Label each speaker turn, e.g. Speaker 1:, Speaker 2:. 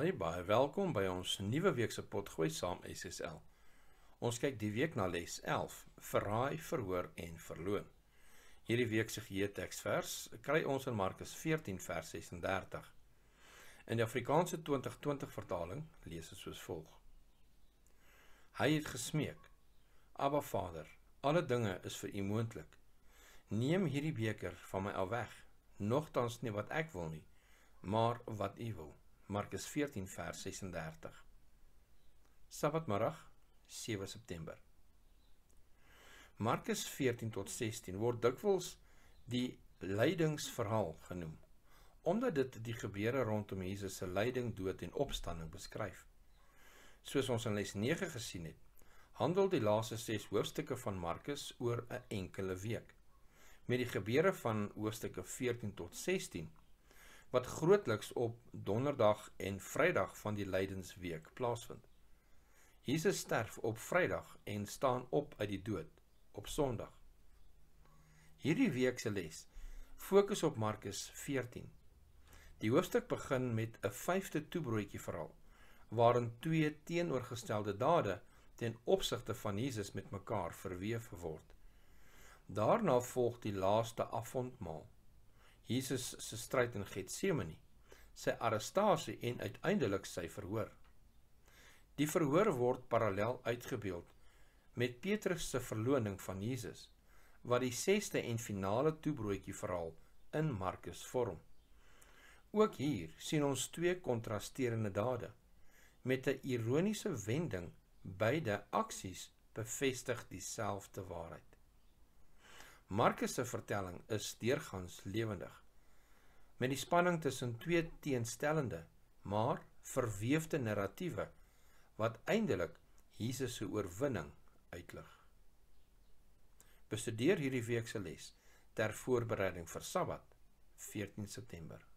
Speaker 1: Hi, baie welkom by ons nuwe week se potgooi saam SSL. Ons kyk die week na les 11: Verraai, verhoor en verloon. Hierdie week se geheetekstvers kry ons in Markus 14 vers 36. In die Afrikaanse 2020 vertaling lees dit soos volg: Hy het gesmeek: "Abba Vader, alle dinge is vir U moontlik. Neem hierdie beker van my af weg, nogtans nie wat ek wil nie, maar wat U wil." Markus 14 vers 36. Sabbatmiddag 7 September. Markus 14 tot 16 word dikwels die lydingsverhaal genoem omdat dit die gebeure rondom Jesus se lyding, dood en opstanding beskryf. Soos ons in les 9 gesien het, handel die laaste 6 hoofstukke van Markus oor 'n enkele week. Met die gebeure van hoofstukke 14 tot 16 wat grootliks op donderdag en vrydag van die lydensweek plaasvind. Jesus sterf op Vrydag en staan op uit die dood op Sondag. Hierdie week se les fokus op Markus 14. Die hoofstuk begin met 'n vyfde toebroodjie verhaal waarin twee teenoorgestelde dade ten opsigte van Jesus met mekaar verweef word. Daarna volg die laaste afondmaal Jesus se stryd in Getsemane, sy arrestasie en uiteindelik sy verhoor. Die verhoor word parallel uitgebeeld met Petrus se verloning van Jesus wat die 6ste en finale toebroodjie verhaal in Markus vorm. Ook hier sien ons twee kontrasterende dade met 'n ironiese wending beide aksies bevestig dieselfde waarheid. Markus se vertelling is deurgangs lewendig met die spanning tussen twee teenstellende maar verweefde narratiewe wat eindelik Jesus se oorwinning uitlig. Bestudeer hierdie week se les ter voorbereiding vir Sabbat, 14 September.